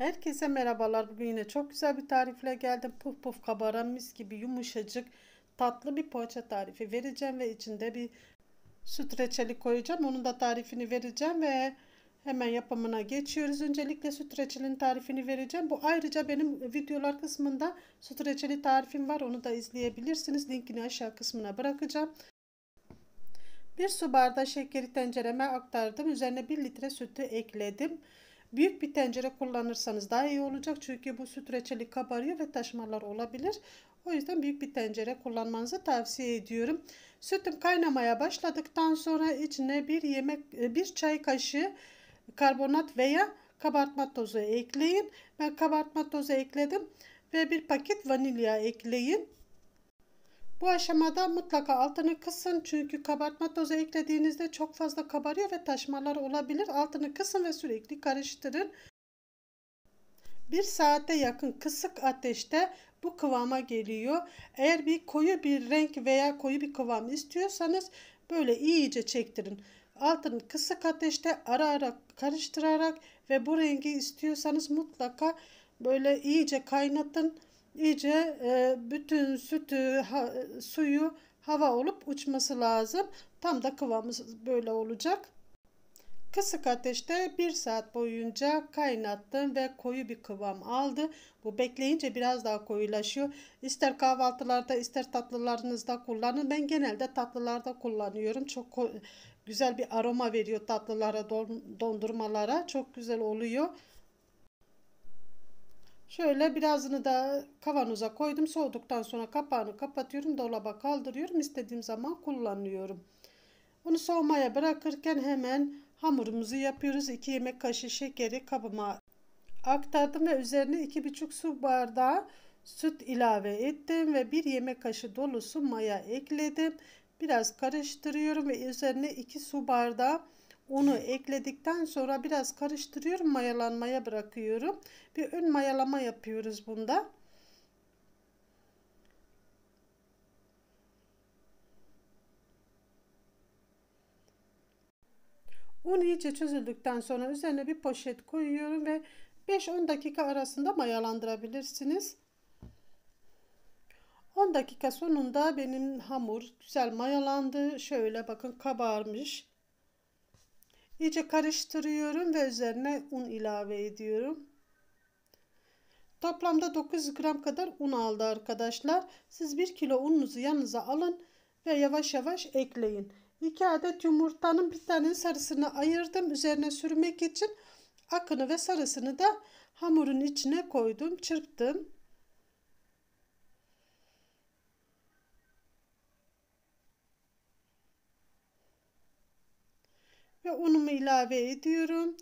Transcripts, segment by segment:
Herkese merhabalar. Bugün yine çok güzel bir tarifle geldim. Puf puf kabaran mis gibi yumuşacık tatlı bir poğaça tarifi vereceğim ve içinde bir süt reçeli koyacağım. Onun da tarifini vereceğim ve hemen yapımına geçiyoruz. Öncelikle süt reçelinin tarifini vereceğim. Bu ayrıca benim videolar kısmında süt reçeli tarifim var. Onu da izleyebilirsiniz. Linkini aşağı kısmına bırakacağım. Bir su bardağı şekeri tencereme aktardım. Üzerine 1 litre sütü ekledim. Büyük bir tencere kullanırsanız daha iyi olacak. Çünkü bu süt reçeli kabarıyor ve taşmalar olabilir. O yüzden büyük bir tencere kullanmanızı tavsiye ediyorum. Sütüm kaynamaya başladıktan sonra içine bir yemek e, bir çay kaşığı karbonat veya kabartma tozu ekleyin. Ben kabartma tozu ekledim ve bir paket vanilya ekleyin. Bu aşamada mutlaka altını kısın çünkü kabartma dozu eklediğinizde çok fazla kabarıyor ve taşmalar olabilir. Altını kısın ve sürekli karıştırın. Bir saate yakın kısık ateşte bu kıvama geliyor. Eğer bir koyu bir renk veya koyu bir kıvam istiyorsanız böyle iyice çektirin. Altını kısık ateşte ara ara karıştırarak ve bu rengi istiyorsanız mutlaka böyle iyice kaynatın iyice e, bütün sütü, ha, suyu hava olup uçması lazım. Tam da kıvamı böyle olacak. Kısık ateşte 1 saat boyunca kaynattım ve koyu bir kıvam aldı. Bu bekleyince biraz daha koyulaşıyor. İster kahvaltılarda ister tatlılarınızda kullanın. Ben genelde tatlılarda kullanıyorum. Çok güzel bir aroma veriyor tatlılara, don dondurmalara. Çok güzel oluyor. Şöyle birazını da kavanoza koydum. Soğuduktan sonra kapağını kapatıyorum. Dolaba kaldırıyorum. İstediğim zaman kullanıyorum. Bunu soğumaya bırakırken hemen hamurumuzu yapıyoruz. 2 yemek kaşığı şekeri kabıma aktardım ve üzerine 2,5 su bardağı süt ilave ettim ve 1 yemek kaşığı dolusu maya ekledim. Biraz karıştırıyorum ve üzerine 2 su bardağı onu ekledikten sonra biraz karıştırıyorum. Mayalanmaya bırakıyorum. Bir ön mayalama yapıyoruz bunda. Un iyice çözüldükten sonra üzerine bir poşet koyuyorum ve 5-10 dakika arasında mayalandırabilirsiniz. 10 dakika sonunda benim hamur güzel mayalandı. Şöyle bakın kabarmış. İyice karıştırıyorum ve üzerine un ilave ediyorum. Toplamda 9 gram kadar un aldı arkadaşlar. Siz 1 kilo ununuzu yanınıza alın ve yavaş yavaş ekleyin. 2 adet yumurtanın bir tane sarısını ayırdım üzerine sürmek için. Akını ve sarısını da hamurun içine koydum, çırptım. ve unumu ilave ediyorum.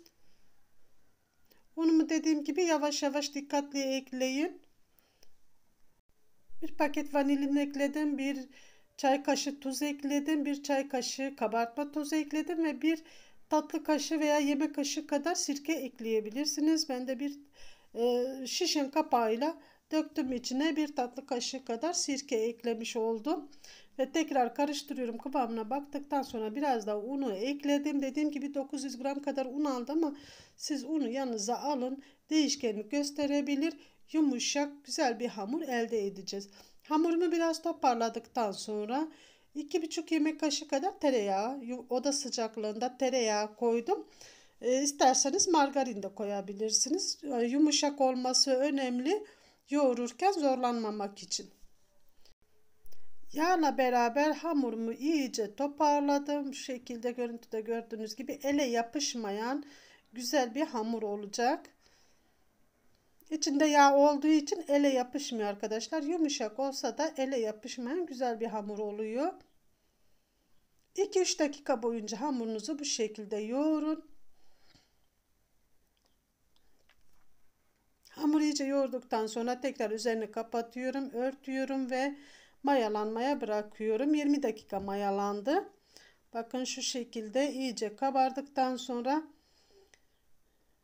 Unumu dediğim gibi yavaş yavaş dikkatli ekleyin. Bir paket vanilin ekledim, bir çay kaşığı tuz ekledim, bir çay kaşığı kabartma tozu ekledim ve bir tatlı kaşığı veya yemek kaşığı kadar sirke ekleyebilirsiniz. Ben de bir e, şişin kapağıyla Döktüm içine bir tatlı kaşığı kadar sirke eklemiş oldum. Ve tekrar karıştırıyorum kıvamına baktıktan sonra biraz daha unu ekledim. Dediğim gibi 900 gram kadar un aldım ama siz unu yanınıza alın. Değişkenlik gösterebilir. Yumuşak güzel bir hamur elde edeceğiz. Hamurumu biraz toparladıktan sonra 2,5 yemek kaşığı kadar tereyağı oda sıcaklığında tereyağı koydum. E, isterseniz margarin de koyabilirsiniz. Ee, yumuşak olması önemli yoğururken zorlanmamak için. Yağla beraber hamurumu iyice toparladım. Şu şekilde görüntüde gördüğünüz gibi ele yapışmayan güzel bir hamur olacak. İçinde yağ olduğu için ele yapışmıyor arkadaşlar. Yumuşak olsa da ele yapışmayan güzel bir hamur oluyor. 2-3 dakika boyunca hamurunuzu bu şekilde yoğurun. Hamur iyice yoğurduktan sonra tekrar üzerini kapatıyorum, örtüyorum ve mayalanmaya bırakıyorum. 20 dakika mayalandı. Bakın şu şekilde iyice kabardıktan sonra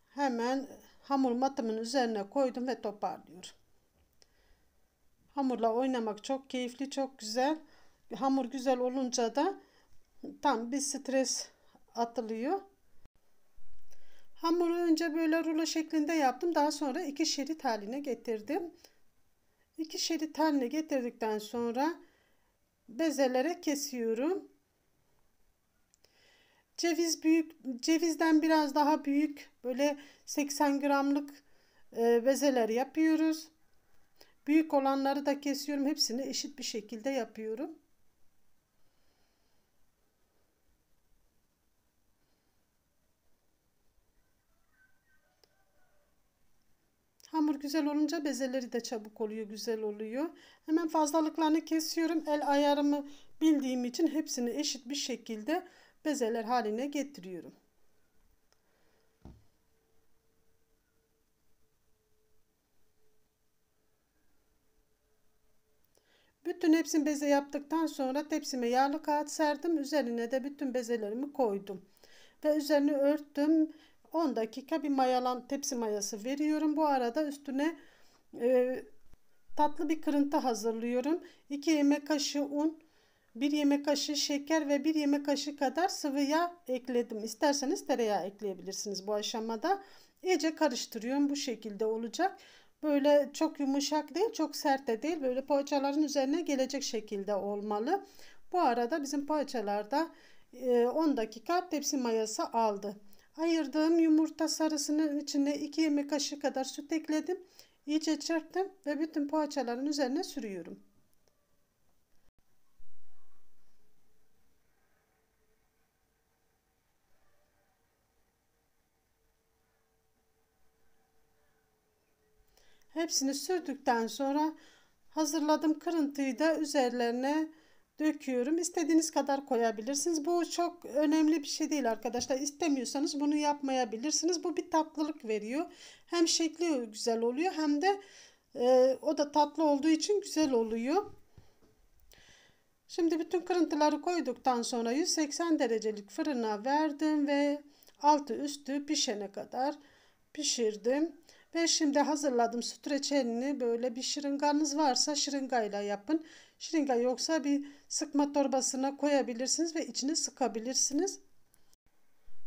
hemen hamur matımın üzerine koydum ve toparlıyorum. Hamurla oynamak çok keyifli, çok güzel. Hamur güzel olunca da tam bir stres atılıyor. Hamuru önce böyle rulo şeklinde yaptım. Daha sonra iki şerit haline getirdim. İki şerit haline getirdikten sonra bezelere kesiyorum. Ceviz büyük, cevizden biraz daha büyük böyle 80 gramlık e, bezeler yapıyoruz. Büyük olanları da kesiyorum. Hepsini eşit bir şekilde yapıyorum. Hamur güzel olunca bezeleri de çabuk oluyor, güzel oluyor. Hemen fazlalıklarını kesiyorum. El ayarımı bildiğim için hepsini eşit bir şekilde bezeler haline getiriyorum. Bütün hepsini beze yaptıktan sonra tepsime yağlı kağıt serdim. Üzerine de bütün bezelerimi koydum. Ve üzerini örttüm. 10 dakika bir mayalan tepsi mayası veriyorum. Bu arada üstüne e, tatlı bir kırıntı hazırlıyorum. 2 yemek kaşığı un, 1 yemek kaşığı şeker ve 1 yemek kaşığı kadar sıvı yağ ekledim. İsterseniz tereyağı ekleyebilirsiniz bu aşamada. İyice karıştırıyorum. Bu şekilde olacak. Böyle çok yumuşak değil, çok sert de değil. Böyle poğaçaların üzerine gelecek şekilde olmalı. Bu arada bizim poğaçalarda 10 e, dakika tepsi mayası aldı. Ayırdığım yumurta sarısının içine 2 yemek kaşığı kadar süt ekledim. İyice çarptım ve bütün poğaçaların üzerine sürüyorum. Hepsini sürdükten sonra hazırladım kırıntıyı da üzerlerine döküyorum. İstediğiniz kadar koyabilirsiniz. Bu çok önemli bir şey değil arkadaşlar. İstemiyorsanız bunu yapmayabilirsiniz. Bu bir tatlılık veriyor. Hem şekli güzel oluyor hem de e, o da tatlı olduğu için güzel oluyor. Şimdi bütün kırıntıları koyduktan sonra 180 derecelik fırına verdim ve altı üstü pişene kadar pişirdim. Ve şimdi hazırladım süt reçelini böyle bir şırınganız varsa şırıngayla yapın. Şırınga yoksa bir sıkma torbasına koyabilirsiniz ve içine sıkabilirsiniz.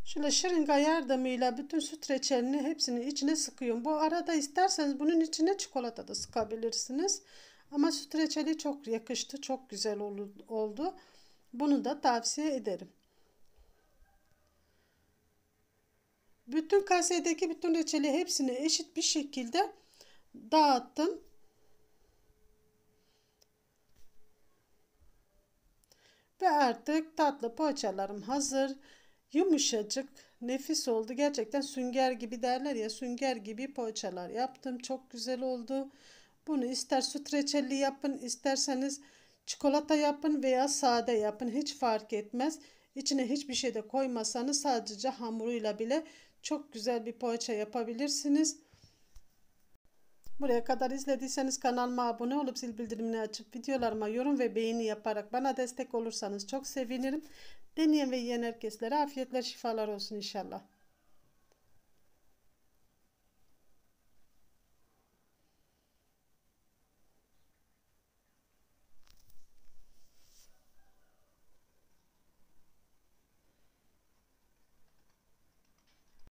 Şöyle şırınga yardımıyla bütün süt reçelini hepsini içine sıkıyorum. Bu arada isterseniz bunun içine çikolata da sıkabilirsiniz. Ama süt reçeli çok yakıştı. Çok güzel oldu. Bunu da tavsiye ederim. Bütün kasedeki bütün reçeli hepsini eşit bir şekilde dağıttım. Ve artık tatlı poğaçalarım hazır. Yumuşacık, nefis oldu. Gerçekten sünger gibi derler ya sünger gibi poğaçalar yaptım. Çok güzel oldu. Bunu ister süt reçelli yapın, isterseniz çikolata yapın veya sade yapın. Hiç fark etmez. İçine hiçbir şey de koymasanız sadece hamuruyla bile çok güzel bir poğaça yapabilirsiniz. Buraya kadar izlediyseniz kanalıma abone olup zil bildirimini açıp videolarıma yorum ve beğeni yaparak bana destek olursanız çok sevinirim. Deneyen ve yiyen herkeslere afiyetler şifalar olsun inşallah.